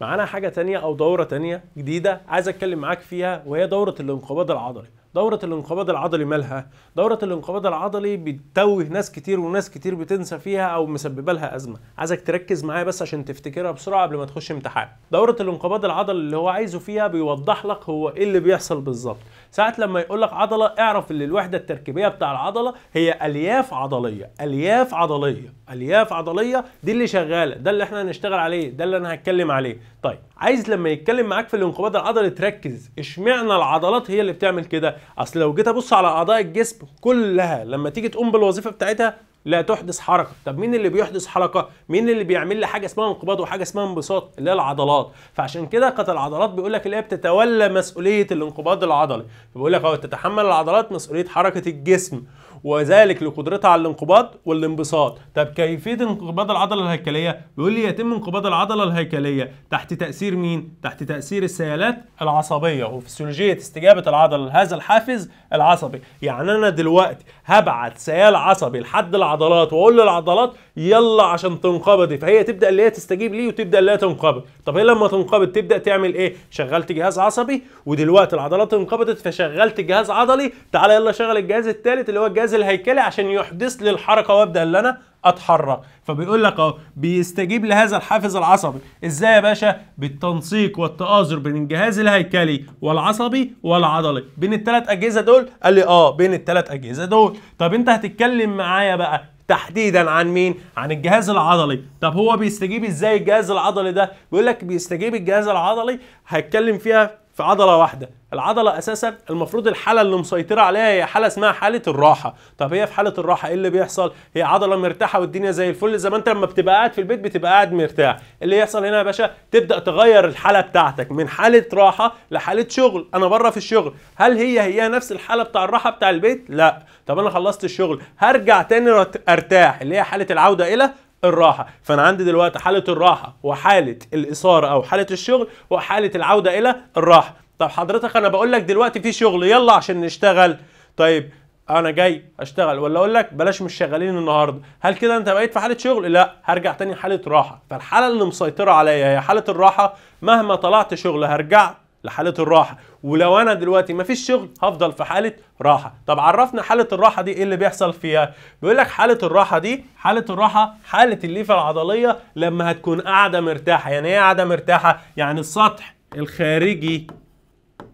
معانا حاجه تانية او دوره تانية جديده عايز اتكلم معاك فيها وهي دوره الانقباض العضلي دورة الانقباض العضلي مالها دورة الانقباض العضلي بتتوه ناس كتير وناس كتير بتنسى فيها او مسببه لها ازمه عايزك تركز معايا بس عشان تفتكرها بسرعه قبل ما تخش امتحان دورة الانقباض العضلي اللي هو عايزه فيها بيوضح لك هو ايه اللي بيحصل بالظبط ساعة لما يقول لك عضلة اعرف ان الوحدة التركيبية بتاع العضلة هي ألياف عضلية ألياف عضلية ألياف عضلية دي اللي شغالة ده اللي احنا هنشتغل عليه ده اللي أنا هتكلم عليه طيب عايز لما يتكلم معاك في الانقباض العضلي تركز اشمعنى العضلات هي اللي بتعمل كده اصل لو جيت ابص على اعضاء الجسم كلها لما تيجي تقوم بالوظيفه بتاعتها لا تحدث حركه طب مين اللي بيحدث حركه مين اللي بيعمل لي حاجه اسمها انقباض وحاجه اسمها انبساط اللي هي العضلات فعشان كده كانت العضلات بيقول لك اللي هي بتتولى مسؤوليه الانقباض العضلي فبيقول لك اهو تتحمل العضلات مسؤوليه حركه الجسم وذلك لقدرتها على الانقباض والانبساط طب كيفيه انقباض العضله الهيكليه بيقول لي يتم انقباض العضله الهيكليه تحت تاثير مين تحت تاثير السيالات العصبيه وفسيولوجيه استجابه العضله لهذا الحافز العصبي يعني انا دلوقتي هبعت سيال عصبي لحد العضلات واقول للعضلات يلا عشان تنقبضي فهي تبدا اللي هي تستجيب ليه وتبدا اللي هي تنقبض طب هي لما تنقبض تبدا تعمل ايه شغلت جهاز عصبي ودلوقتي العضلات انقبضت فشغلت جهاز عضلي تعالى يلا شغل الجهاز الثالث اللي هو الجهاز الجهاز الهيكلي عشان يحدث لي الحركه وابدا اللي انا اتحرك فبيقول لك اهو بيستجيب لهذا الحافز العصبي ازاي يا باشا بالتنسيق والتآزر بين الجهاز الهيكلي والعصبي والعضلي بين الثلاث اجهزه دول قال لي اه بين الثلاث اجهزه دول طب انت هتتكلم معايا بقى تحديدا عن مين عن الجهاز العضلي طب هو بيستجيب ازاي الجهاز العضلي ده بيقول لك بيستجيب الجهاز العضلي هتكلم فيها في عضله واحده العضله اساسا المفروض الحاله اللي مسيطره عليها هي حاله اسمها حاله الراحه طب هي في حاله الراحه ايه اللي بيحصل هي عضله مرتاحه والدنيا زي الفل زي ما انت لما بتبقى قاعد في البيت بتبقى قاعد مرتاح إيه اللي يحصل هنا يا باشا تبدا تغير الحاله بتاعتك من حاله راحه لحاله شغل انا بره في الشغل هل هي هي نفس الحاله بتاع الراحه بتاع البيت لا طب انا خلصت الشغل هرجع تاني ارتاح اللي هي حاله العوده الى الراحة فأنا عندي دلوقتي حالة الراحة وحالة الإثارة أو حالة الشغل وحالة العودة إلى الراحة طب حضرتك انا بقول لك دلوقتي في شغل يلا عشان نشتغل طيب انا جاي اشتغل ولا اقول لك بلاش مش شغالين النهارده هل كده انت بقيت في حاله شغل لا هرجع تاني حاله راحه فالحاله اللي مسيطره عليا هي حاله الراحه مهما طلعت شغل هرجع لحاله الراحه ولو انا دلوقتي مفيش شغل هفضل في حاله راحه طب عرفنا حاله الراحه دي ايه اللي بيحصل فيها بيقول لك حاله الراحه دي حاله الراحه حاله الليفه العضليه لما هتكون قاعده مرتاحه يعني ايه قاعده مرتاحه يعني السطح الخارجي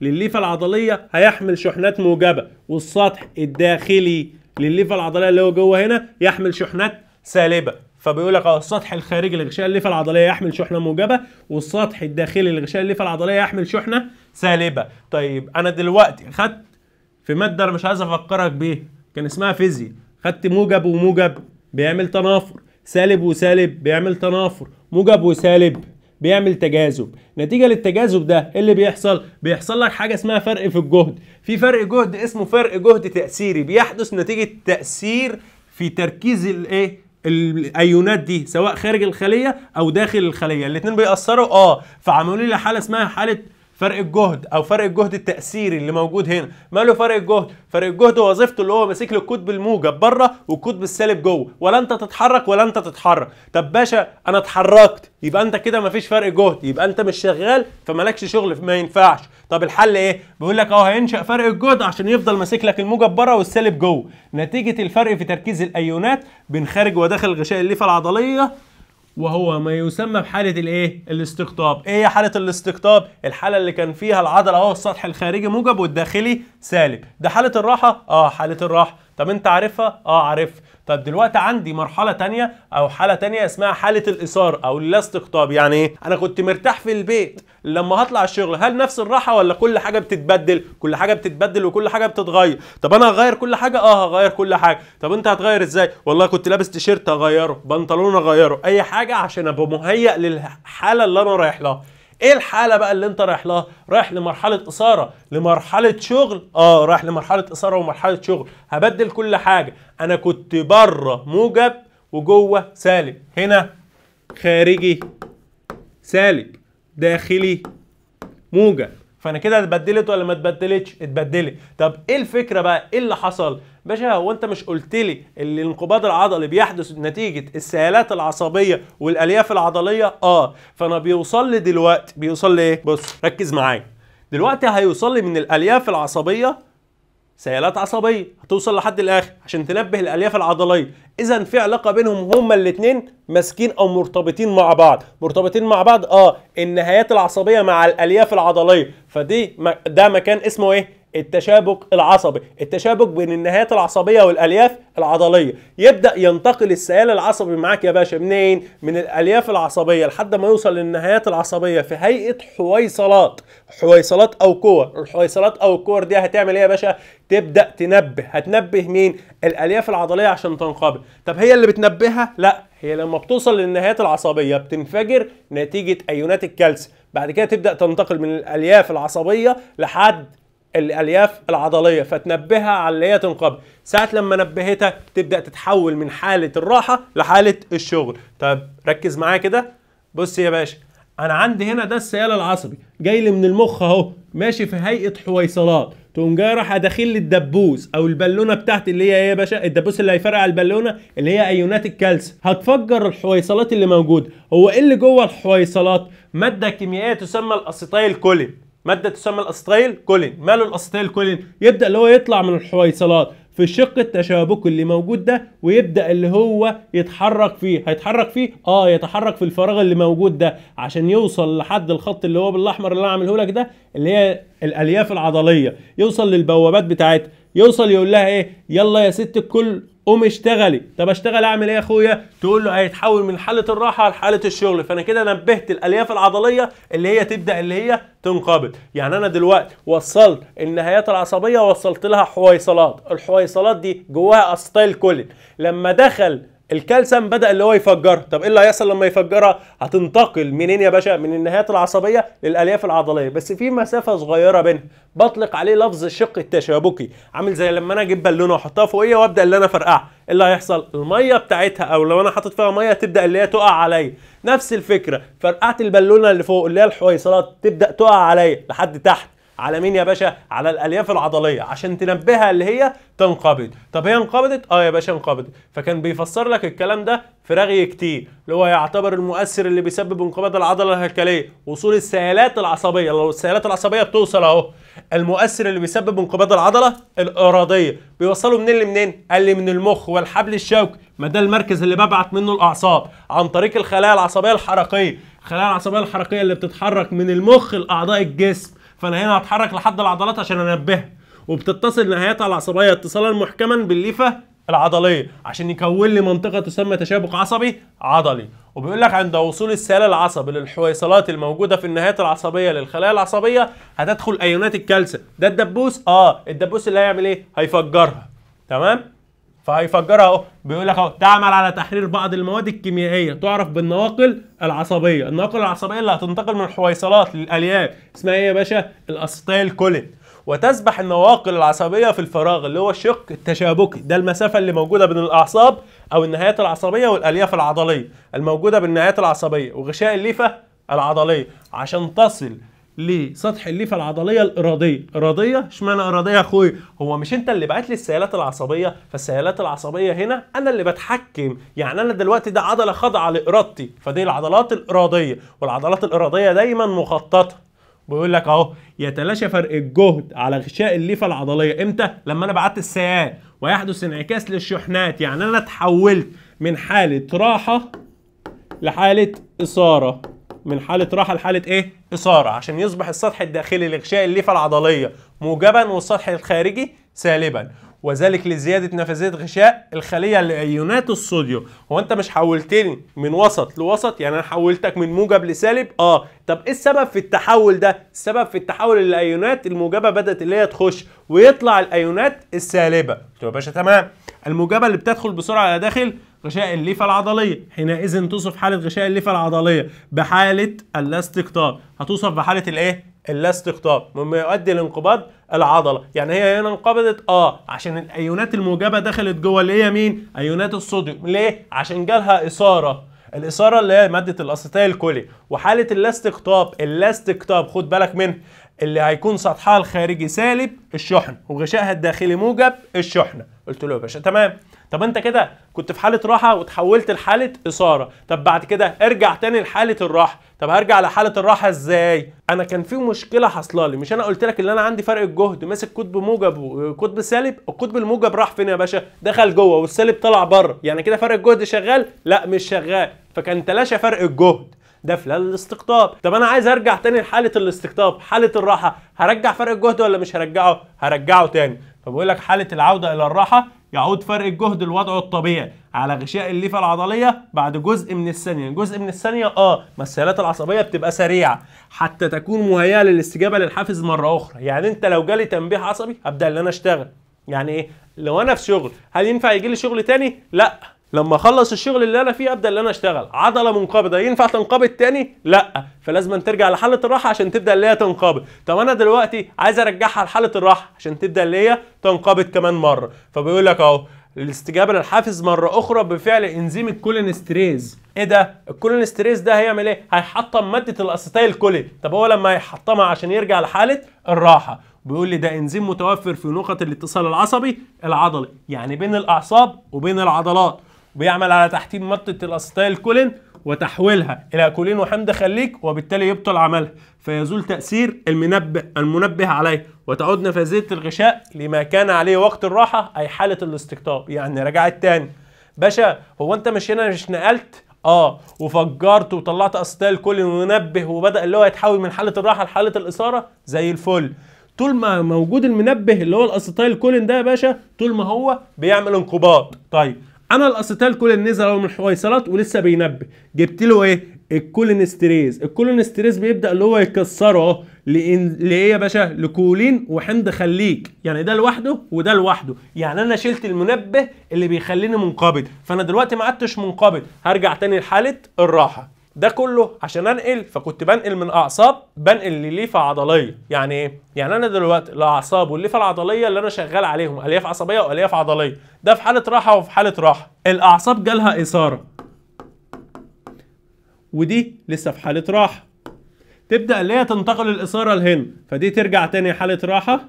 للليفه العضليه هيحمل شحنات موجبه والسطح الداخلي للليفه العضليه اللي هو جوه هنا يحمل شحنات سالبه فبيقول لك اه السطح الخارجي لغشاء الليفه العضليه يحمل شحنه موجبه والسطح الداخلي لغشاء الليفه العضليه يحمل شحنه سالبه طيب انا دلوقتي خدت في ماده انا مش عايز افكرك بيها كان اسمها فيزياء خدت موجب وموجب بيعمل تنافر سالب وسالب بيعمل تنافر موجب وسالب بيعمل تجاذب نتيجه للتجاذب ده ايه اللي بيحصل بيحصل لك حاجه اسمها فرق في الجهد في فرق جهد اسمه فرق جهد تاثيري بيحدث نتيجه تاثير في تركيز الايه الايونات دي سواء خارج الخليه او داخل الخليه الاثنين بيأثروا اه فعملوا لي حاله اسمها حاله فرق الجهد او فرق الجهد التاثيري اللي موجود هنا ماله فرق الجهد فرق الجهد وظيفته اللي هو ماسك لك القطب الموجب بره والقطب السالب جوه ولا انت تتحرك ولا انت تتحرك طب باشا انا اتحركت يبقى انت كده مفيش فرق جهد يبقى انت مش شغال فمالكش شغل ما ينفعش طب الحل ايه بيقول لك اهو هينشا فرق الجهد عشان يفضل ماسك لك الموجب بره والسالب جوه نتيجه الفرق في تركيز الايونات بين خارج وداخل غشاء الليفه العضليه وهو ما يسمى بحاله الايه الاستقطاب ايه هي حاله الاستقطاب الحاله اللي كان فيها العضله اهو السطح الخارجي موجب والداخلي سالب ده حاله الراحه اه حاله الراحه طب انت عارفها اه عارفها طب دلوقتي عندي مرحله تانية او حاله تانية اسمها حاله الاثار او اللا استقطاب يعني ايه انا كنت مرتاح في البيت لما هطلع الشغل هل نفس الراحه ولا كل حاجه بتتبدل كل حاجه بتتبدل وكل حاجه بتتغير طب انا هغير كل حاجه اه هغير كل حاجه طب انت هتغير ازاي والله كنت لابس تيشيرت اغيره بنطلون اغيره اي حاجه عشان ابقى مهيئ للحاله اللي انا رايح لها ايه الحاله بقى اللي انت رايح لها رايح لمرحله اثاره لمرحله شغل اه رايح لمرحله اثاره ومرحله شغل هبدل كل حاجه انا كنت بره موجب وجوه سالب هنا خارجي سالب داخلي موجب فانا كده اتبدلت ولا ما اتبدلتش اتبدلت طب ايه الفكره بقى ايه اللي حصل باشا هو انت مش قلت لي الانقباض العضلي بيحدث نتيجه السيالات العصبيه والالياف العضليه اه فانا بيوصل لي دلوقتي بيوصل لي ايه بص ركز معايا دلوقتي هيوصل لي من الالياف العصبيه سيالات عصبيه هتوصل لحد الاخر عشان تنبه الالياف العضليه اذا في علاقه بينهم هما الاتنين ماسكين او مرتبطين مع بعض مرتبطين مع بعض اه النهايات العصبيه مع الالياف العضليه فدي ده مكان اسمه ايه التشابك العصبي التشابك بين النهايات العصبيه والالياف العضليه يبدا ينتقل السيال العصبي معاك يا باشا منين من الالياف العصبيه لحد ما يوصل للنهايات العصبيه في هيئه حويصلات حويصلات او كور الحويصلات او الكور دي هتعمل ايه يا باشا تبدا تنبه هتنبه مين الالياف العضليه عشان تنقبض طب هي اللي بتنبهها لا هي لما بتوصل للنهايات العصبيه بتنفجر نتيجه ايونات الكالسيوم بعد كده تبدا تنتقل من الالياف العصبيه لحد الالياف العضليه فتنبهها على اللي هي تنقبض ساعه لما نبهتها تبدا تتحول من حاله الراحه لحاله الشغل طب ركز معايا كده بص يا باشا انا عندي هنا ده السيال العصبي جاي لي من المخ اهو ماشي في هيئه حويصلات تقوم جاي راح داخل لي الدبوس او البالونه بتاعتي اللي هي ايه يا باشا الدبوس اللي هيفرقع البالونه اللي هي ايونات الكالسيوم هتفجر الحويصلات اللي موجوده هو ايه اللي جوه الحويصلات ماده كيميائيه تسمى الاسيتايل كولين ماده تسمى الاستايل كولين ماله الاستايل كولين يبدا اللي هو يطلع من الحويصلات في الشق التشابكي اللي موجود ده ويبدا اللي هو يتحرك فيه هيتحرك فيه اه يتحرك في الفراغ اللي موجود ده عشان يوصل لحد الخط اللي هو بالاحمر اللي انا عامله لك ده اللي هي الالياف العضليه يوصل للبوابات بتاعتها يوصل يقول لها ايه يلا يا ست الكل قومي اشتغلي طب اشتغل اعمل ايه يا اخويا تقول له هيتحول من حاله الراحه لحاله الشغل فانا كده نبهت الالياف العضليه اللي هي تبدا اللي هي تنقبض يعني انا دلوقتي وصلت النهايات العصبيه وصلت لها حويصلات الحويصلات دي جواها استايل كولين لما دخل الكالسيوم بدا اللي هو يفجرها طب ايه اللي هيحصل لما يفجرها هتنتقل منين يا باشا من النهايات العصبيه للالياف العضليه بس في مسافه صغيره بينها بطلق عليه لفظ الشق التشابكي عامل زي لما انا اجيب بالونه واحطها فوقيه وابدا اللي انا افرقعها ايه اللي هيحصل الميه بتاعتها او لو انا حاطط فيها ميه تبدا اللي هي تقع عليا نفس الفكره فرقعت البالونه اللي فوق اللي هي الحويصلات تبدا تقع عليا لحد تحت على مين يا باشا على الالياف العضليه عشان تنبهها اللي هي تنقبض طب هي انقبضت اه يا باشا انقبضت فكان بيفسر لك الكلام ده في رغي كتير اللي هو يعتبر المؤثر اللي بيسبب انقباض العضله الهيكليه وصول السيالات العصبيه لو السيالات العصبيه بتوصل اهو المؤثر اللي بيسبب انقباض العضله الاراديه بيوصله منين لمنين قال لي من المخ والحبل الشوكي ما ده المركز اللي ببعت منه الاعصاب عن طريق الخلايا العصبيه الحركيه الخلايا العصبيه الحركيه اللي بتتحرك من المخ لاعضاء الجسم فانا هنا هتحرك لحد العضلات عشان انبهها وبتتصل نهايتها العصبيه اتصالا محكما بالليفه العضليه عشان يكون لي منطقه تسمى تشابك عصبي عضلي وبيقول لك عند وصول السائل العصبي للحويصلات الموجوده في النهايات العصبيه للخلايا العصبيه هتدخل ايونات الكالسيوم ده الدبوس اه الدبوس اللي هيعمل ايه هيفجرها تمام فهيفجرها اهو بيقول لك اهو تعمل على تحرير بعض المواد الكيميائيه تعرف بالنواقل العصبيه، النواقل العصبيه اللي هتنتقل من الحويصلات للالياف اسمها ايه يا باشا؟ الاسيتايل كولين. وتسبح النواقل العصبيه في الفراغ اللي هو الشق التشابكي، ده المسافه اللي موجوده بين الاعصاب او النهايات العصبيه والالياف العضليه الموجوده بالنهايات العصبيه وغشاء الليفه العضليه عشان تصل لسطح الليفه العضليه الاراديه اراديه اشمعنى اراديه يا اخويا هو مش انت اللي بعت لي السيالات العصبيه فالسيالات العصبيه هنا انا اللي بتحكم يعني انا دلوقتي ده عضله خاضعه لارادتي فدي العضلات الاراديه والعضلات الاراديه دايما مخططه بيقول لك اهو يتلاشى فرق الجهد على غشاء الليفه العضليه امتى لما انا بعت السيال ويحدث انعكاس للشحنات يعني انا اتحولت من حاله راحه لحاله اثاره من حاله راحه لحاله ايه اثاره عشان يصبح السطح الداخلي لغشاء الليفه العضليه موجبا والسطح الخارجي سالبا وذلك لزياده نفاذيه غشاء الخليه لايونات الصوديوم هو انت مش حولتني من وسط لوسط يعني انا حولتك من موجب لسالب اه طب ايه السبب في التحول ده السبب في التحول الايونات الموجبه بدات اللي هي تخش ويطلع الايونات السالبه قلت يا باشا تمام الموجبه اللي بتدخل بسرعه على داخل غشاء الليفه العضليه حينئذ توصف حاله غشاء الليفه العضليه بحاله اللاستقطاب هتوصف بحاله الايه اللاستقطاب مما يؤدي لانقباض العضله يعني هي هنا انقبضت اه عشان الايونات الموجبه دخلت جوه اللي هي مين ايونات الصوديوم ليه عشان جالها اثاره الاثاره اللي هي ماده الاسيتيل كولي وحاله اللاستقطاب اللاستقطاب خد بالك منه اللي هيكون سطحها الخارجي سالب الشحن وغشائها الداخلي موجب الشحنه قلت له يا باشا تمام طب انت كده كنت في حاله راحه وتحولت لحاله اثاره طب بعد كده ارجع تاني لحاله الراحه طب هرجع لحاله الراحه ازاي انا كان في مشكله حاصله لي مش انا قلت لك ان انا عندي فرق الجهد ماسك قطب موجب وقطب سالب القطب الموجب راح فين يا باشا دخل جوه والسالب طلع بره يعني كده فرق الجهد شغال لا مش شغال فكان تلاشى فرق الجهد ده في الاستقطاب طب انا عايز ارجع تاني لحاله الاستقطاب حاله الراحه هرجع فرق الجهد ولا مش هرجعه هرجعه تاني فبقول لك حاله العوده الى الراحه يعود فرق الجهد لوضعه الطبيعي على غشاء الليفه العضليه بعد جزء من الثانيه جزء من الثانيه اه مسيلات العصبيه بتبقى سريعه حتى تكون مهيئه للاستجابه للحافز مره اخرى يعني انت لو جالي تنبيه عصبي هبدا ان انا اشتغل يعني ايه لو انا في شغل هل ينفع يجي لي شغل تاني لا لما اخلص الشغل اللي انا فيه ابدا اللي انا اشتغل عضله منقبضه ينفع تنقبض تاني لا فلازم ترجع لحاله الراحه عشان تبدا اللي هي تنقبض طب انا دلوقتي عايز ارجعها لحاله الراحه عشان تبدا اللي هي تنقبض كمان مره فبيقول لك اهو الاستجابه للحافز مره اخرى بفعل انزيم الكولينستريز ايه ده الكولينستريز ده هيعمل ايه هيحطم ماده الاسيتيل كولين طب هو لما هيحطمها عشان يرجع لحاله الراحه بيقول لي ده انزيم متوفر في نقط الاتصال العصبي العضلي يعني بين الاعصاب وبين العضلات بيعمل على تحتيم مطة الأسيتايل كولين وتحويلها إلى كولين وحمض خليك وبالتالي يبطل عملها فيزول تأثير المنبه المنبه عليه وتعود نفاذية الغشاء لما كان عليه وقت الراحة أي حالة الاستقطاب يعني رجعت تاني باشا هو أنت مش هنا مش نقلت اه وفجرت وطلعت اسيتايل كولين ومنبه وبدا اللي هو يتحول من حاله الراحه لحاله الاثاره زي الفل طول ما موجود المنبه اللي هو الاسيتايل كولين ده يا باشا طول ما هو بيعمل انقباض طيب انا الاسيتال كولين نزل من الحويصلات ولسه بينبه جبت له ايه الكولينستريز الكولينستريز بيبدا اللي هو يكسره اهو ليه يا باشا لكولين وحمض خليك يعني ده لوحده وده لوحده يعني انا شلت المنبه اللي بيخليني منقبض فانا دلوقتي ما عدتش منقبض هرجع تاني لحاله الراحه ده كله عشان انقل فكنت بنقل من اعصاب بنقل لليفه عضليه يعني ايه يعني انا دلوقتي الاعصاب والليفه العضليه اللي انا شغال عليهم الياف عصبيه والياف عضليه ده في حاله راحه وفي حاله راحه الاعصاب جالها اثاره ودي لسه في حاله راحه تبدا اللي هي تنتقل الاثاره لهنا فدي ترجع تاني حاله راحه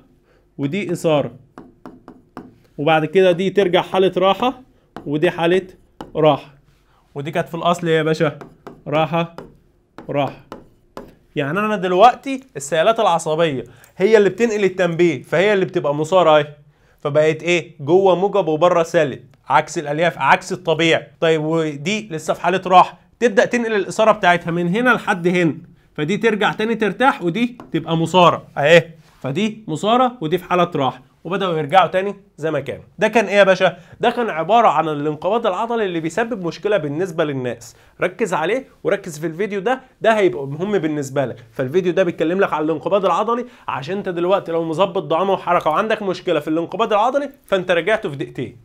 ودي اثاره وبعد كده دي ترجع حاله راحه ودي حاله راحه ودي كانت في الاصل يا باشا راحه راحه يعني انا دلوقتي السيالات العصبيه هي اللي بتنقل التنبيه فهي اللي بتبقى مثاره اهي فبقت ايه جوه موجب وبره سالب عكس الالياف عكس الطبيعي طيب ودي لسه في حاله راحه تبدا تنقل الاثاره بتاعتها من هنا لحد هنا فدي ترجع تاني ترتاح ودي تبقى مثاره اهي فدي مثاره ودي في حاله راحه وبداوا يرجعوا تاني زي ما كانوا ده كان ايه يا باشا ده كان عباره عن الانقباض العضلي اللي بيسبب مشكله بالنسبه للناس ركز عليه وركز في الفيديو ده ده هيبقى مهم بالنسبه لك فالفيديو ده بيتكلم لك على الانقباض العضلي عشان انت دلوقتي لو مظبط دعامه وحركه وعندك مشكله في الانقباض العضلي فانت رجعته في دقيقتين